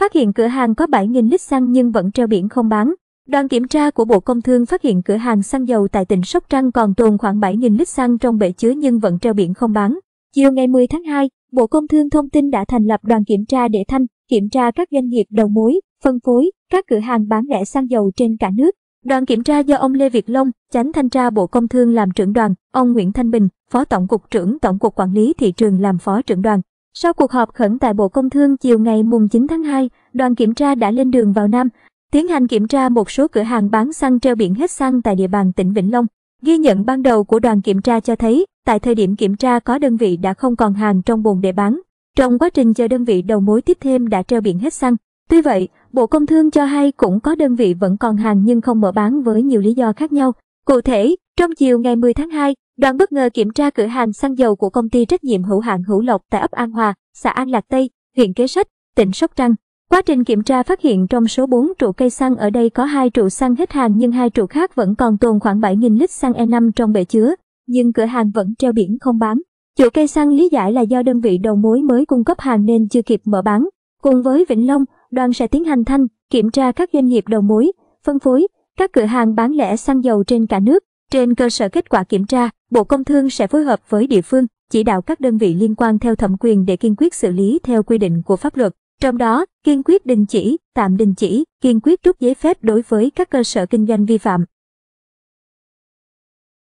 phát hiện cửa hàng có 7.000 lít xăng nhưng vẫn treo biển không bán. Đoàn kiểm tra của Bộ Công Thương phát hiện cửa hàng xăng dầu tại tỉnh Sóc Trăng còn tồn khoảng 7.000 lít xăng trong bể chứa nhưng vẫn treo biển không bán. Chiều ngày 10 tháng 2, Bộ Công Thương thông tin đã thành lập đoàn kiểm tra để thanh, kiểm tra các doanh nghiệp đầu mối, phân phối, các cửa hàng bán lẻ xăng dầu trên cả nước. Đoàn kiểm tra do ông Lê Việt Long, Chánh thanh tra Bộ Công Thương làm trưởng đoàn, ông Nguyễn Thanh Bình, Phó Tổng cục trưởng Tổng cục Quản lý thị trường làm phó trưởng đoàn, sau cuộc họp khẩn tại Bộ Công Thương chiều ngày mùng 9 tháng 2, đoàn kiểm tra đã lên đường vào Nam, tiến hành kiểm tra một số cửa hàng bán xăng treo biển hết xăng tại địa bàn tỉnh Vĩnh Long. Ghi nhận ban đầu của đoàn kiểm tra cho thấy, tại thời điểm kiểm tra có đơn vị đã không còn hàng trong bồn để bán. Trong quá trình chờ đơn vị đầu mối tiếp thêm đã treo biển hết xăng. Tuy vậy, Bộ Công Thương cho hay cũng có đơn vị vẫn còn hàng nhưng không mở bán với nhiều lý do khác nhau. Cụ thể, trong chiều ngày 10 tháng 2, Đoàn bất ngờ kiểm tra cửa hàng xăng dầu của công ty trách nhiệm hữu hạn Hữu Lộc tại ấp An Hòa, xã An Lạc Tây, huyện Kế Sách, tỉnh Sóc Trăng. Quá trình kiểm tra phát hiện trong số 4 trụ cây xăng ở đây có hai trụ xăng hết hàng nhưng hai trụ khác vẫn còn tồn khoảng 7.000 lít xăng E5 trong bể chứa, nhưng cửa hàng vẫn treo biển không bán. Chủ cây xăng lý giải là do đơn vị đầu mối mới cung cấp hàng nên chưa kịp mở bán. Cùng với Vĩnh Long, đoàn sẽ tiến hành thanh, kiểm tra các doanh nghiệp đầu mối, phân phối, các cửa hàng bán lẻ xăng dầu trên cả nước. Trên cơ sở kết quả kiểm tra, Bộ Công Thương sẽ phối hợp với địa phương, chỉ đạo các đơn vị liên quan theo thẩm quyền để kiên quyết xử lý theo quy định của pháp luật. Trong đó, kiên quyết đình chỉ, tạm đình chỉ, kiên quyết rút giấy phép đối với các cơ sở kinh doanh vi phạm.